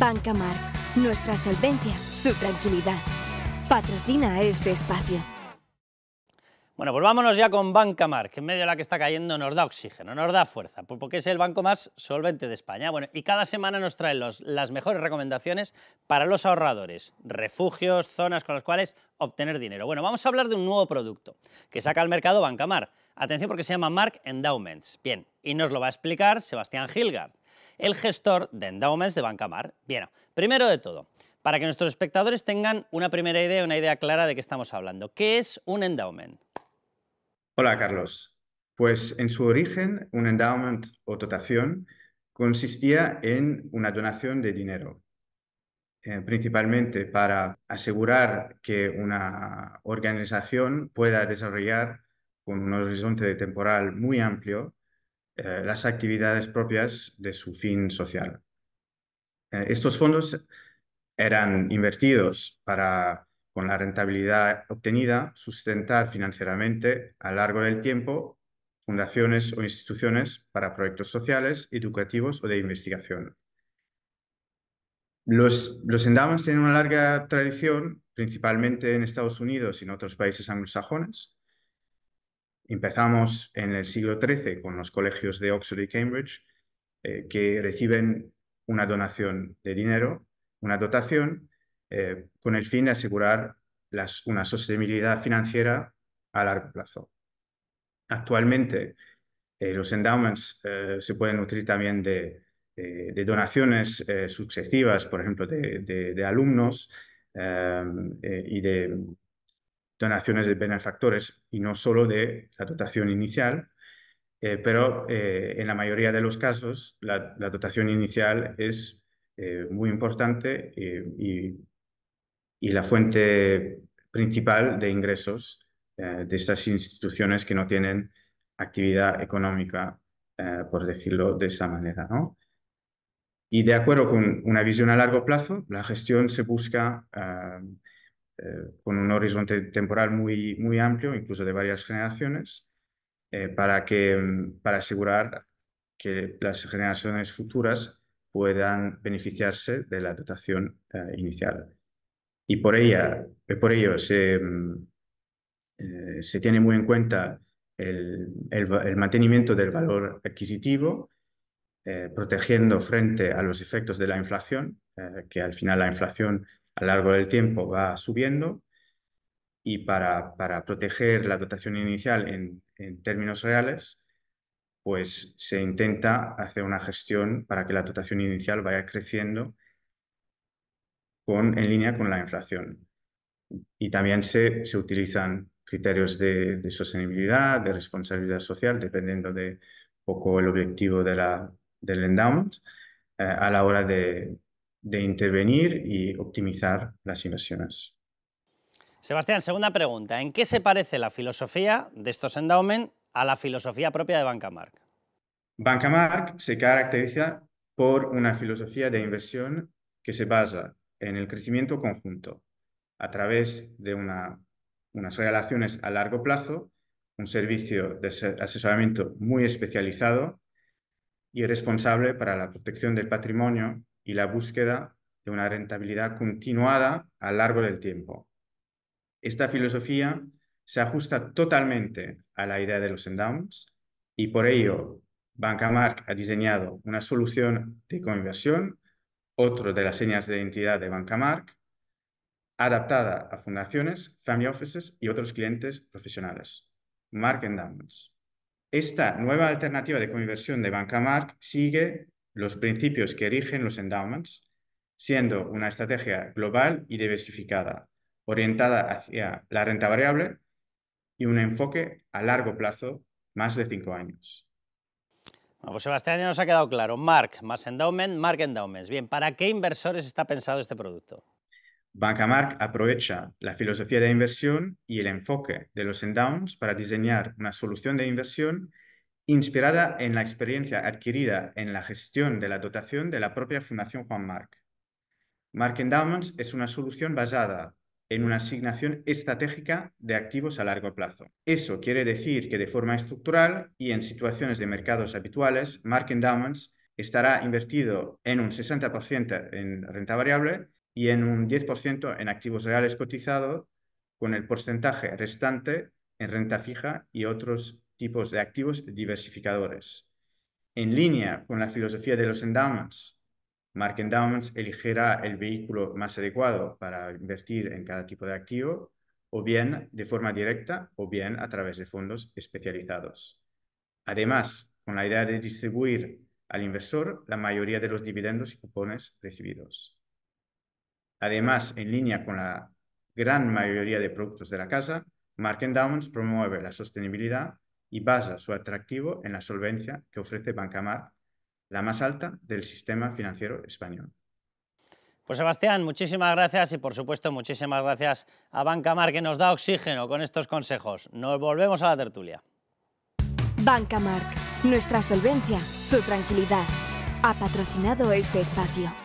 Bancamar, nuestra solvencia, su tranquilidad. Patrocina este espacio. Bueno, pues vámonos ya con Bancamar, que en medio de la que está cayendo nos da oxígeno, nos da fuerza, pues porque es el banco más solvente de España. Bueno, y cada semana nos trae los, las mejores recomendaciones para los ahorradores, refugios, zonas con las cuales obtener dinero. Bueno, vamos a hablar de un nuevo producto que saca al mercado Bancamar. Atención porque se llama Mark Endowments. Bien, y nos lo va a explicar Sebastián Hilgard el gestor de endowments de Mar Bien, primero de todo, para que nuestros espectadores tengan una primera idea, una idea clara de qué estamos hablando. ¿Qué es un endowment? Hola, Carlos. Pues en su origen, un endowment o dotación consistía en una donación de dinero, eh, principalmente para asegurar que una organización pueda desarrollar con un horizonte temporal muy amplio eh, las actividades propias de su fin social. Eh, estos fondos eran invertidos para, con la rentabilidad obtenida, sustentar financieramente a lo largo del tiempo fundaciones o instituciones para proyectos sociales, educativos o de investigación. Los, los endowments tienen una larga tradición, principalmente en Estados Unidos y en otros países anglosajones, Empezamos en el siglo XIII con los colegios de Oxford y Cambridge, eh, que reciben una donación de dinero, una dotación, eh, con el fin de asegurar una sostenibilidad financiera a largo plazo. Actualmente, eh, los endowments se pueden nutrir también de, donaciones sucesivas, por ejemplo, de alumnos y de donaciones de benefactores y no solo de la dotación inicial, eh, pero eh, en la mayoría de los casos la, dotación inicial es eh, muy importante y, la fuente principal de ingresos de estas instituciones que no tienen actividad económica, por decirlo de esa manera. ¿no? Y de acuerdo con una visión a largo plazo, la gestión se busca ah, eh, con un horizonte temporal muy, muy amplio, incluso de varias generaciones, eh, para, que, mm, para asegurar que las generaciones futuras puedan beneficiarse de la dotación eh, inicial. Y por, ella, por ello se, mm, se tiene muy en cuenta el, el, el mantenimiento del valor adquisitivo, protegiendo frente a los efectos de la inflación, que al final la inflación a lo largo del tiempo va subiendo y para, proteger la dotación inicial en, términos reales, pues se intenta hacer una gestión para que la dotación inicial vaya creciendo con, en línea con la inflación. Y también se, utilizan criterios de, sostenibilidad, de responsabilidad social, dependiendo de poco el objetivo de la, del endowment, eh, a la hora de, de intervenir y optimizar las inversiones. Sebastián, segunda pregunta. ¿En qué se parece la filosofía de estos endowments a la filosofía propia de Bancamark? Bancamark se caracteriza por una filosofía de inversión que se basa en el crecimiento conjunto a través de unas relaciones a largo plazo, un servicio de asesoramiento muy especializado y responsable para la protección del patrimonio y la búsqueda de una rentabilidad continuada a lo largo del tiempo. Esta filosofía se ajusta totalmente a la idea de los endowments y por ello Bancamark ha diseñado una solución de conversión, otro de las señas de identidad de Bancamark, adaptada a fundaciones, family offices y otros clientes profesionales. Mark Endowments. Esta nueva alternativa de conversión de Bancamark sigue los principios que erigen los endowments, siendo una estrategia global y diversificada, orientada hacia la renta variable y un enfoque a largo plazo, más de cinco años. Pues Sebastián ya nos ha quedado claro. Mark, más endowment, Mark Endowments. Bien, ¿para qué inversores está pensado este producto? Bancamark aprovecha la filosofía de inversión y el enfoque de los endowments para diseñar una solución de inversión inspirada en la experiencia adquirida en la gestión de la dotación de la propia Fundación Juan Marc. Mark Endowments es una solución basada en una asignación estratégica de activos a largo plazo. Eso quiere decir que de forma estructural y en situaciones de mercados habituales, Mark Endowments estará invertido en un 60% en renta variable y en un 10% en activos reales cotizados, con el porcentaje restante en renta fija y otros tipos de activos diversificadores. En línea con la filosofía de los endowments, Mark Endowments elegirá el vehículo más adecuado para invertir en cada tipo de activo, o bien de forma directa o bien a través de fondos especializados. Además, con la idea de distribuir al inversor la mayoría de los dividendos y cupones recibidos. Además, en línea con la gran mayoría de productos de la casa, Mark Endowments promueve la sostenibilidad y basa su atractivo en la solvencia que ofrece Bancamar, la más alta del sistema financiero español. Pues Sebastián, muchísimas gracias y por supuesto muchísimas gracias a Bancamar que nos da oxígeno con estos consejos. Nos volvemos a la tertulia. Bancamar, nuestra solvencia, su tranquilidad. Ha patrocinado este espacio.